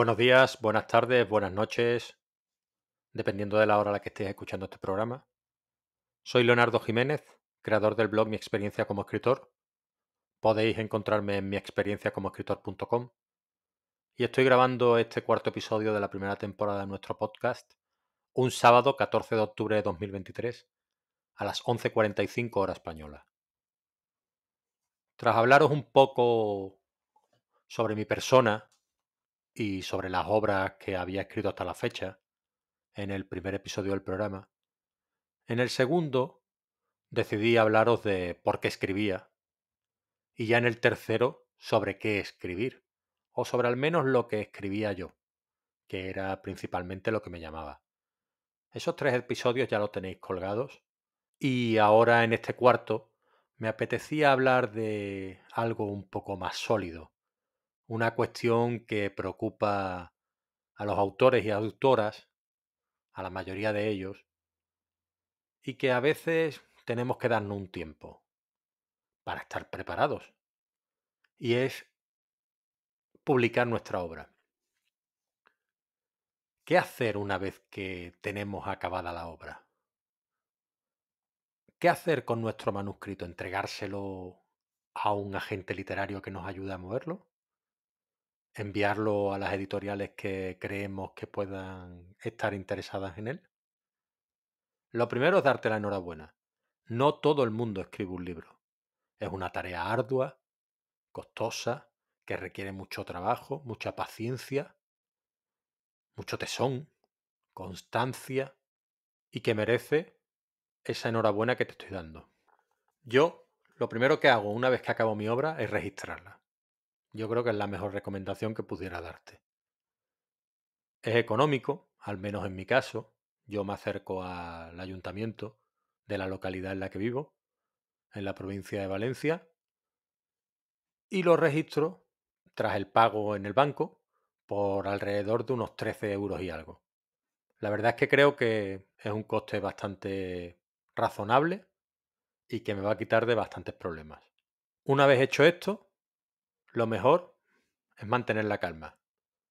Buenos días, buenas tardes, buenas noches, dependiendo de la hora a la que estéis escuchando este programa. Soy Leonardo Jiménez, creador del blog Mi experiencia como escritor. Podéis encontrarme en miexperienciacomoescritor.com y estoy grabando este cuarto episodio de la primera temporada de nuestro podcast un sábado 14 de octubre de 2023 a las 11.45 hora española. Tras hablaros un poco sobre mi persona, y sobre las obras que había escrito hasta la fecha en el primer episodio del programa. En el segundo decidí hablaros de por qué escribía y ya en el tercero sobre qué escribir o sobre al menos lo que escribía yo, que era principalmente lo que me llamaba. Esos tres episodios ya los tenéis colgados y ahora en este cuarto me apetecía hablar de algo un poco más sólido, una cuestión que preocupa a los autores y autoras, a la mayoría de ellos, y que a veces tenemos que darnos un tiempo para estar preparados. Y es publicar nuestra obra. ¿Qué hacer una vez que tenemos acabada la obra? ¿Qué hacer con nuestro manuscrito? ¿Entregárselo a un agente literario que nos ayude a moverlo? enviarlo a las editoriales que creemos que puedan estar interesadas en él? Lo primero es darte la enhorabuena. No todo el mundo escribe un libro. Es una tarea ardua, costosa, que requiere mucho trabajo, mucha paciencia, mucho tesón, constancia y que merece esa enhorabuena que te estoy dando. Yo lo primero que hago una vez que acabo mi obra es registrarla. Yo creo que es la mejor recomendación que pudiera darte. Es económico, al menos en mi caso. Yo me acerco al ayuntamiento de la localidad en la que vivo, en la provincia de Valencia, y lo registro tras el pago en el banco por alrededor de unos 13 euros y algo. La verdad es que creo que es un coste bastante razonable y que me va a quitar de bastantes problemas. Una vez hecho esto, lo mejor es mantener la calma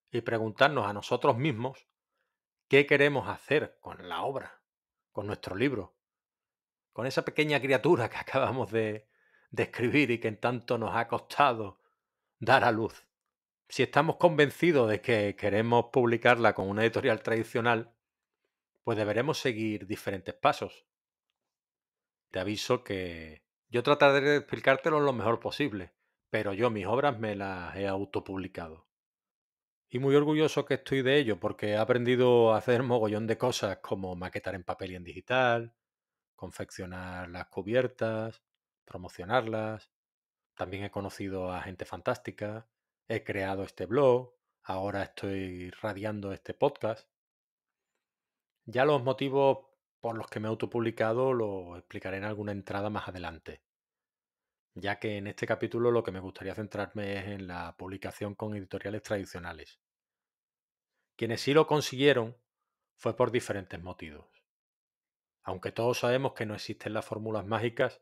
y preguntarnos a nosotros mismos qué queremos hacer con la obra, con nuestro libro, con esa pequeña criatura que acabamos de, escribir y que en tanto nos ha costado dar a luz. Si estamos convencidos de que queremos publicarla con una editorial tradicional, pues deberemos seguir diferentes pasos. Te aviso que yo trataré de explicártelo lo mejor posible, pero yo mis obras me las he autopublicado. Y muy orgulloso que estoy de ello, porque he aprendido a hacer mogollón de cosas como maquetar en papel y en digital, confeccionar las cubiertas, promocionarlas. También he conocido a gente fantástica, he creado este blog, ahora estoy radiando este podcast. Ya los motivos por los que me he autopublicado los explicaré en alguna entrada más adelante ya que en este capítulo lo que me gustaría centrarme es en la publicación con editoriales tradicionales. Quienes sí lo consiguieron fue por diferentes motivos. Aunque todos sabemos que no existen las fórmulas mágicas,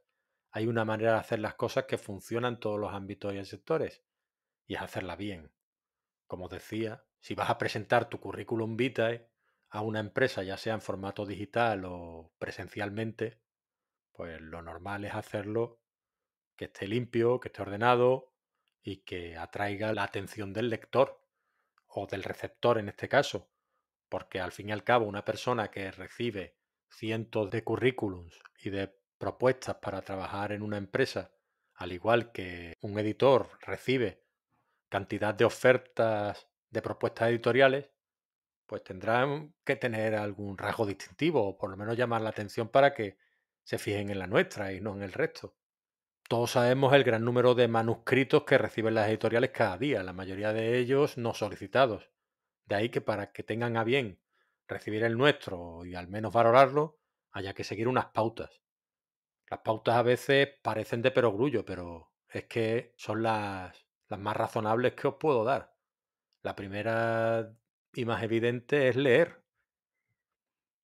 hay una manera de hacer las cosas que funciona en todos los ámbitos y sectores, y es hacerla bien. Como decía, si vas a presentar tu currículum vitae a una empresa, ya sea en formato digital o presencialmente, pues lo normal es hacerlo que esté limpio, que esté ordenado y que atraiga la atención del lector o del receptor en este caso, porque al fin y al cabo una persona que recibe cientos de currículums y de propuestas para trabajar en una empresa, al igual que un editor recibe cantidad de ofertas de propuestas editoriales, pues tendrán que tener algún rasgo distintivo o por lo menos llamar la atención para que se fijen en la nuestra y no en el resto todos sabemos el gran número de manuscritos que reciben las editoriales cada día, la mayoría de ellos no solicitados. De ahí que para que tengan a bien recibir el nuestro y al menos valorarlo, haya que seguir unas pautas. Las pautas a veces parecen de perogrullo, pero es que son las, las más razonables que os puedo dar. La primera y más evidente es leer.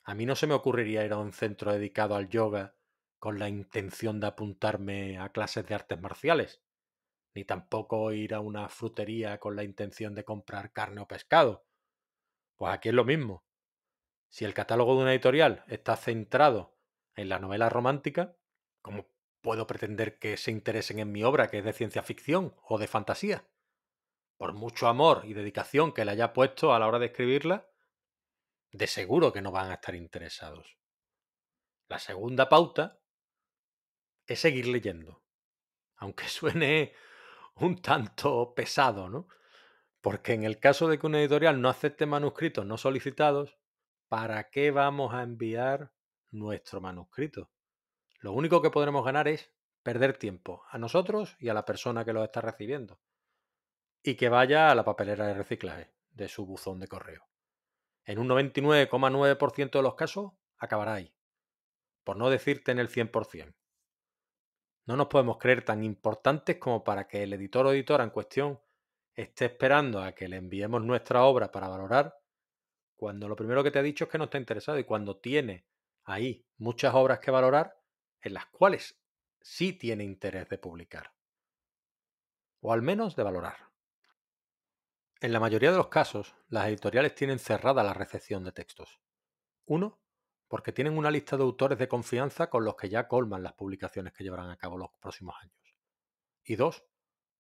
A mí no se me ocurriría ir a un centro dedicado al yoga con la intención de apuntarme a clases de artes marciales, ni tampoco ir a una frutería con la intención de comprar carne o pescado. Pues aquí es lo mismo. Si el catálogo de una editorial está centrado en la novela romántica, ¿cómo puedo pretender que se interesen en mi obra que es de ciencia ficción o de fantasía? Por mucho amor y dedicación que le haya puesto a la hora de escribirla, de seguro que no van a estar interesados. La segunda pauta es seguir leyendo. Aunque suene un tanto pesado, ¿no? Porque en el caso de que una editorial no acepte manuscritos no solicitados, ¿para qué vamos a enviar nuestro manuscrito? Lo único que podremos ganar es perder tiempo a nosotros y a la persona que los está recibiendo. Y que vaya a la papelera de reciclaje de su buzón de correo. En un 99,9% de los casos acabará ahí. Por no decirte en el 100%. No nos podemos creer tan importantes como para que el editor o editora en cuestión esté esperando a que le enviemos nuestra obra para valorar, cuando lo primero que te ha dicho es que no está interesado y cuando tiene ahí muchas obras que valorar en las cuales sí tiene interés de publicar. O al menos de valorar. En la mayoría de los casos, las editoriales tienen cerrada la recepción de textos. Uno porque tienen una lista de autores de confianza con los que ya colman las publicaciones que llevarán a cabo los próximos años. Y dos,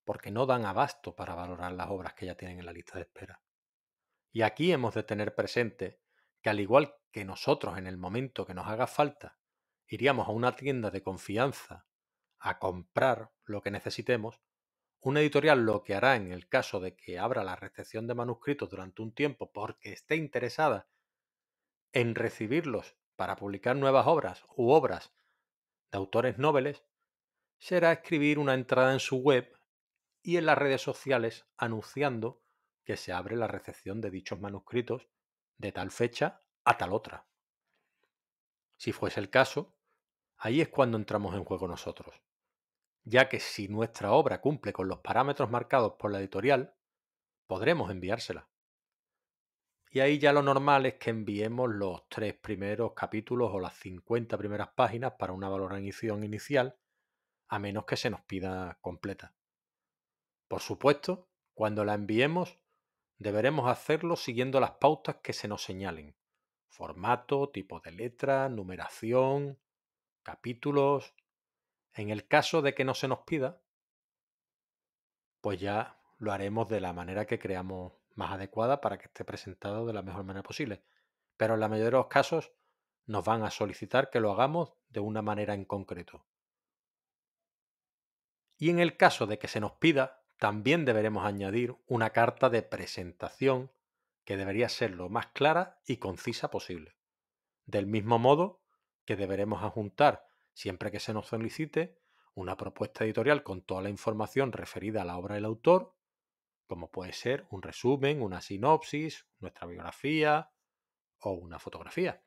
porque no dan abasto para valorar las obras que ya tienen en la lista de espera. Y aquí hemos de tener presente que al igual que nosotros en el momento que nos haga falta, iríamos a una tienda de confianza a comprar lo que necesitemos, una editorial lo que hará en el caso de que abra la recepción de manuscritos durante un tiempo porque esté interesada en recibirlos para publicar nuevas obras u obras de autores noveles será escribir una entrada en su web y en las redes sociales anunciando que se abre la recepción de dichos manuscritos de tal fecha a tal otra. Si fuese el caso, ahí es cuando entramos en juego nosotros, ya que si nuestra obra cumple con los parámetros marcados por la editorial, podremos enviársela. Y ahí ya lo normal es que enviemos los tres primeros capítulos o las 50 primeras páginas para una valoración inicial, a menos que se nos pida completa. Por supuesto, cuando la enviemos, deberemos hacerlo siguiendo las pautas que se nos señalen. Formato, tipo de letra, numeración, capítulos. En el caso de que no se nos pida, pues ya lo haremos de la manera que creamos más adecuada para que esté presentado de la mejor manera posible. Pero en la mayoría de los casos nos van a solicitar que lo hagamos de una manera en concreto. Y en el caso de que se nos pida, también deberemos añadir una carta de presentación que debería ser lo más clara y concisa posible. Del mismo modo que deberemos adjuntar, siempre que se nos solicite, una propuesta editorial con toda la información referida a la obra del autor como puede ser un resumen, una sinopsis, nuestra biografía o una fotografía.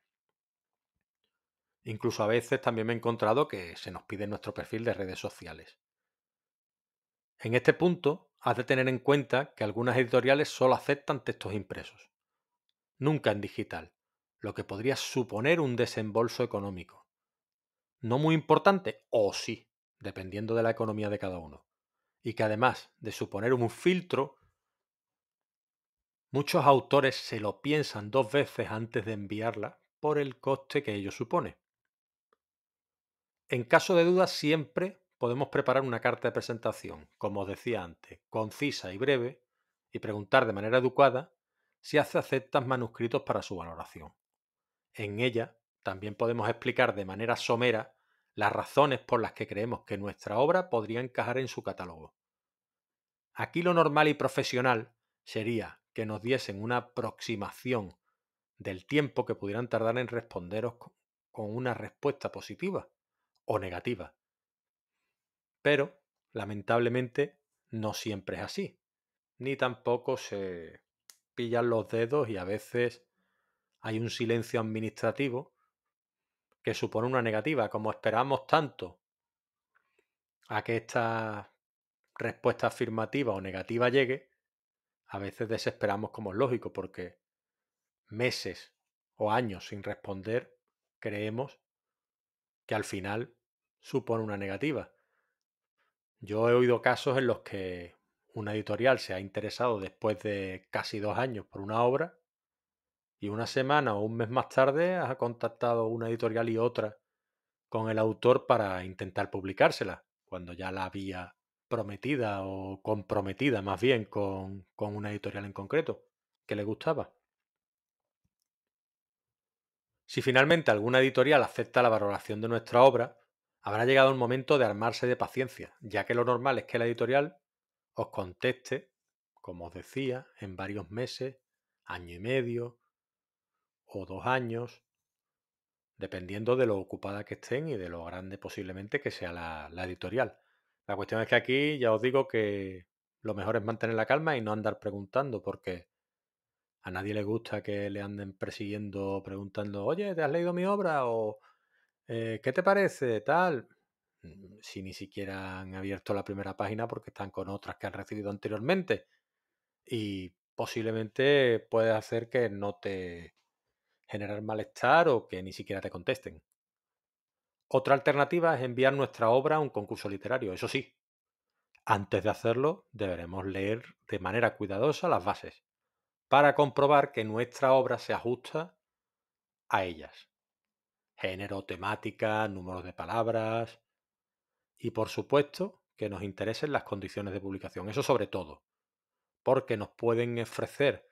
Incluso a veces también me he encontrado que se nos pide nuestro perfil de redes sociales. En este punto, has de tener en cuenta que algunas editoriales solo aceptan textos impresos, nunca en digital, lo que podría suponer un desembolso económico. No muy importante, o sí, dependiendo de la economía de cada uno y que además de suponer un filtro, muchos autores se lo piensan dos veces antes de enviarla por el coste que ello supone. En caso de duda siempre podemos preparar una carta de presentación, como os decía antes, concisa y breve, y preguntar de manera educada si hace aceptas manuscritos para su valoración. En ella también podemos explicar de manera somera las razones por las que creemos que nuestra obra podría encajar en su catálogo. Aquí lo normal y profesional sería que nos diesen una aproximación del tiempo que pudieran tardar en responderos con una respuesta positiva o negativa. Pero, lamentablemente, no siempre es así. Ni tampoco se pillan los dedos y a veces hay un silencio administrativo que supone una negativa. Como esperamos tanto a que esta respuesta afirmativa o negativa llegue, a veces desesperamos como es lógico, porque meses o años sin responder creemos que al final supone una negativa. Yo he oído casos en los que una editorial se ha interesado después de casi dos años por una obra y una semana o un mes más tarde ha contactado una editorial y otra con el autor para intentar publicársela, cuando ya la había prometida o comprometida más bien con, con una editorial en concreto que le gustaba. Si finalmente alguna editorial acepta la valoración de nuestra obra, habrá llegado el momento de armarse de paciencia, ya que lo normal es que la editorial os conteste, como os decía, en varios meses, año y medio, o dos años, dependiendo de lo ocupada que estén y de lo grande posiblemente que sea la, editorial. La cuestión es que aquí ya os digo que lo mejor es mantener la calma y no andar preguntando, porque a nadie le gusta que le anden persiguiendo, preguntando, oye, ¿te has leído mi obra? o eh, ¿qué te parece? tal. Mm, si ni siquiera han abierto la primera página porque están con otras que han recibido anteriormente. Y posiblemente puede hacer que no te generar malestar o que ni siquiera te contesten. Otra alternativa es enviar nuestra obra a un concurso literario, eso sí. Antes de hacerlo, deberemos leer de manera cuidadosa las bases, para comprobar que nuestra obra se ajusta a ellas. Género, temática, números de palabras y, por supuesto, que nos interesen las condiciones de publicación, eso sobre todo, porque nos pueden ofrecer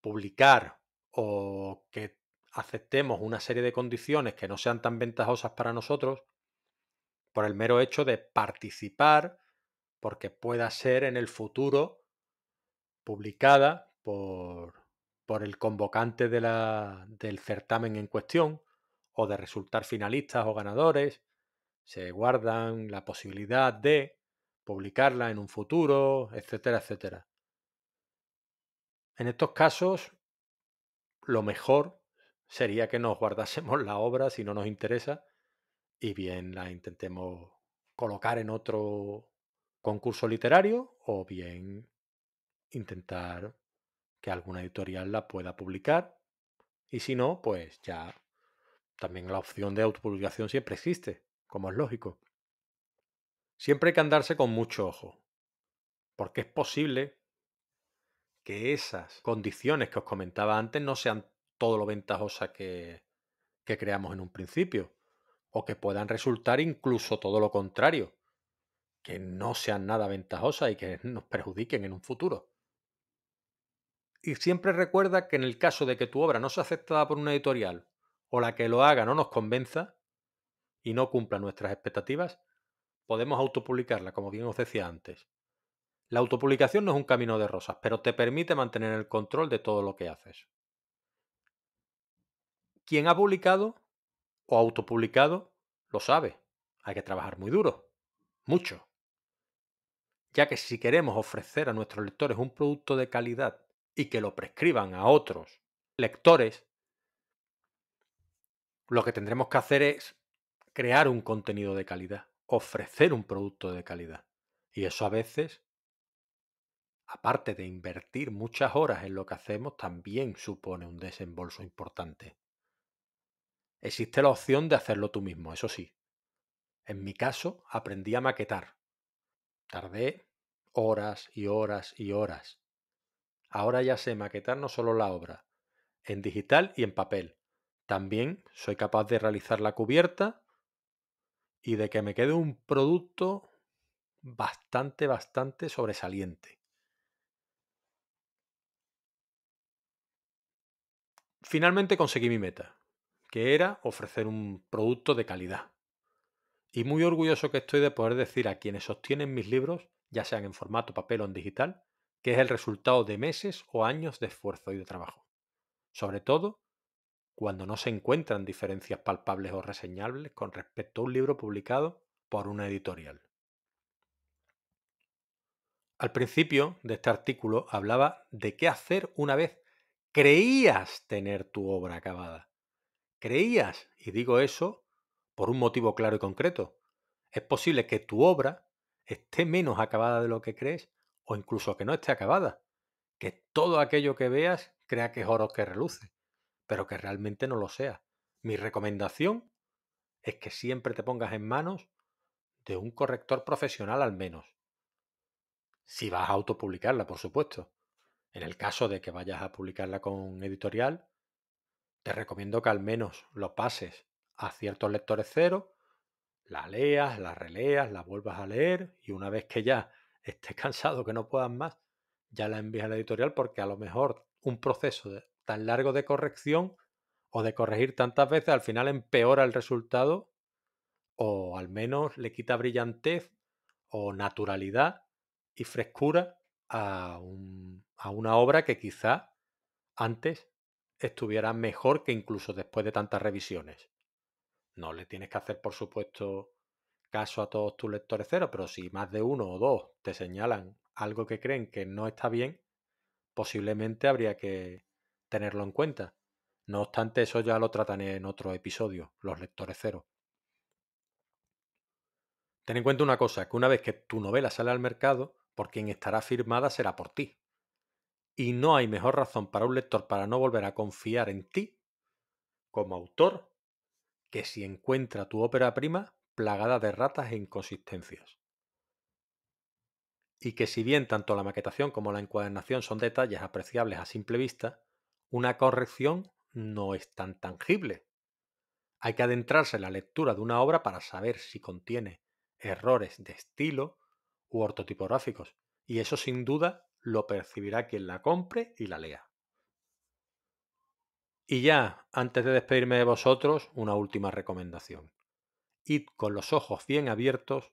publicar o que aceptemos una serie de condiciones que no sean tan ventajosas para nosotros por el mero hecho de participar porque pueda ser en el futuro publicada por, por el convocante del certamen en cuestión o de resultar finalistas o ganadores. Se guardan la posibilidad de publicarla en un futuro, etcétera, etcétera. En estos casos lo mejor sería que nos guardásemos la obra si no nos interesa y bien la intentemos colocar en otro concurso literario o bien intentar que alguna editorial la pueda publicar y si no, pues ya también la opción de autopublicación siempre existe, como es lógico. Siempre hay que andarse con mucho ojo, porque es posible que esas condiciones que os comentaba antes no sean todo lo ventajosas que, que creamos en un principio, o que puedan resultar incluso todo lo contrario, que no sean nada ventajosas y que nos perjudiquen en un futuro. Y siempre recuerda que en el caso de que tu obra no sea aceptada por una editorial o la que lo haga no nos convenza y no cumpla nuestras expectativas, podemos autopublicarla, como bien os decía antes, la autopublicación no es un camino de rosas, pero te permite mantener el control de todo lo que haces. Quien ha publicado o autopublicado lo sabe. Hay que trabajar muy duro, mucho. Ya que si queremos ofrecer a nuestros lectores un producto de calidad y que lo prescriban a otros lectores, lo que tendremos que hacer es crear un contenido de calidad, ofrecer un producto de calidad. Y eso a veces aparte de invertir muchas horas en lo que hacemos, también supone un desembolso importante. Existe la opción de hacerlo tú mismo, eso sí. En mi caso, aprendí a maquetar. Tardé horas y horas y horas. Ahora ya sé maquetar no solo la obra, en digital y en papel. También soy capaz de realizar la cubierta y de que me quede un producto bastante, bastante sobresaliente. Finalmente conseguí mi meta, que era ofrecer un producto de calidad. Y muy orgulloso que estoy de poder decir a quienes sostienen mis libros, ya sean en formato papel o en digital, que es el resultado de meses o años de esfuerzo y de trabajo. Sobre todo cuando no se encuentran diferencias palpables o reseñables con respecto a un libro publicado por una editorial. Al principio de este artículo hablaba de qué hacer una vez creías tener tu obra acabada. Creías, y digo eso por un motivo claro y concreto. Es posible que tu obra esté menos acabada de lo que crees o incluso que no esté acabada. Que todo aquello que veas crea que es oro que reluce, pero que realmente no lo sea. Mi recomendación es que siempre te pongas en manos de un corrector profesional al menos. Si vas a autopublicarla, por supuesto. En el caso de que vayas a publicarla con editorial, te recomiendo que al menos lo pases a ciertos lectores cero, la leas, la releas, la vuelvas a leer y una vez que ya estés cansado, que no puedas más, ya la envías a la editorial porque a lo mejor un proceso tan largo de corrección o de corregir tantas veces al final empeora el resultado o al menos le quita brillantez o naturalidad y frescura a un a una obra que quizá antes estuviera mejor que incluso después de tantas revisiones. No le tienes que hacer, por supuesto, caso a todos tus lectores cero, pero si más de uno o dos te señalan algo que creen que no está bien, posiblemente habría que tenerlo en cuenta. No obstante, eso ya lo trataré en otro episodio, los lectores cero. Ten en cuenta una cosa, que una vez que tu novela sale al mercado, por quien estará firmada será por ti. Y no hay mejor razón para un lector para no volver a confiar en ti como autor que si encuentra tu ópera prima plagada de ratas e inconsistencias. Y que si bien tanto la maquetación como la encuadernación son detalles apreciables a simple vista, una corrección no es tan tangible. Hay que adentrarse en la lectura de una obra para saber si contiene errores de estilo u ortotipográficos, y eso sin duda lo percibirá quien la compre y la lea. Y ya, antes de despedirme de vosotros, una última recomendación. Id con los ojos bien abiertos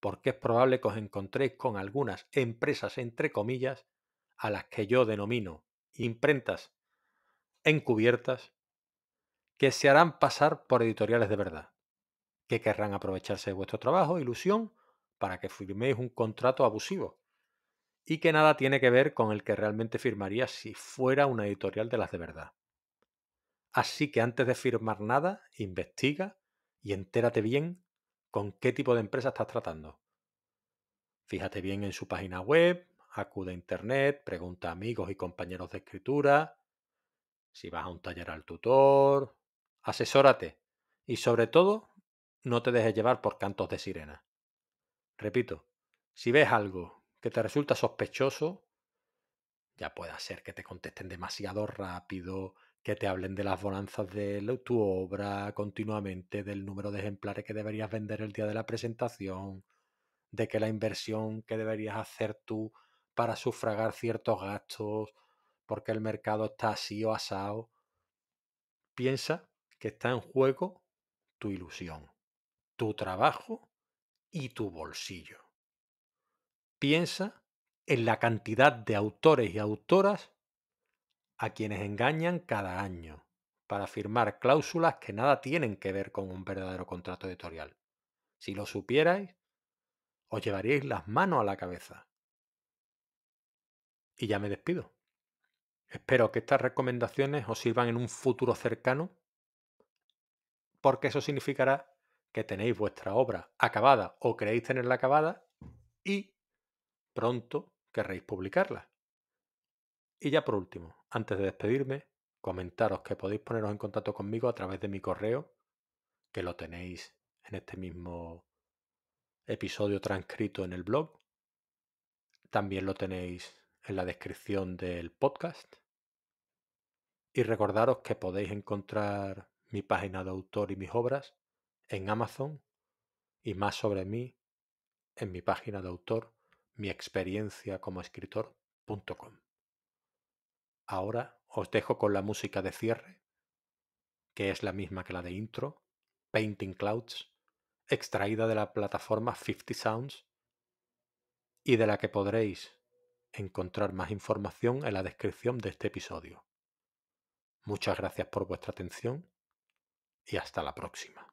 porque es probable que os encontréis con algunas empresas, entre comillas, a las que yo denomino imprentas encubiertas, que se harán pasar por editoriales de verdad, que querrán aprovecharse de vuestro trabajo, ilusión, para que firméis un contrato abusivo, y que nada tiene que ver con el que realmente firmaría si fuera una editorial de las de verdad. Así que antes de firmar nada, investiga y entérate bien con qué tipo de empresa estás tratando. Fíjate bien en su página web, acude a internet, pregunta a amigos y compañeros de escritura, si vas a un taller al tutor, asesórate y sobre todo no te dejes llevar por cantos de sirena. Repito, si ves algo que te resulta sospechoso, ya pueda ser que te contesten demasiado rápido, que te hablen de las bonanzas de tu obra continuamente, del número de ejemplares que deberías vender el día de la presentación, de que la inversión que deberías hacer tú para sufragar ciertos gastos, porque el mercado está así o asado. Piensa que está en juego tu ilusión, tu trabajo y tu bolsillo. Piensa en la cantidad de autores y autoras a quienes engañan cada año para firmar cláusulas que nada tienen que ver con un verdadero contrato editorial. Si lo supierais, os llevaríais las manos a la cabeza. Y ya me despido. Espero que estas recomendaciones os sirvan en un futuro cercano, porque eso significará que tenéis vuestra obra acabada o creéis tenerla acabada y pronto querréis publicarla Y ya por último, antes de despedirme, comentaros que podéis poneros en contacto conmigo a través de mi correo, que lo tenéis en este mismo episodio transcrito en el blog. También lo tenéis en la descripción del podcast. Y recordaros que podéis encontrar mi página de autor y mis obras en Amazon y más sobre mí en mi página de autor miexperienciacomoescritor.com. Ahora os dejo con la música de cierre, que es la misma que la de intro, Painting Clouds, extraída de la plataforma 50 Sounds y de la que podréis encontrar más información en la descripción de este episodio. Muchas gracias por vuestra atención y hasta la próxima.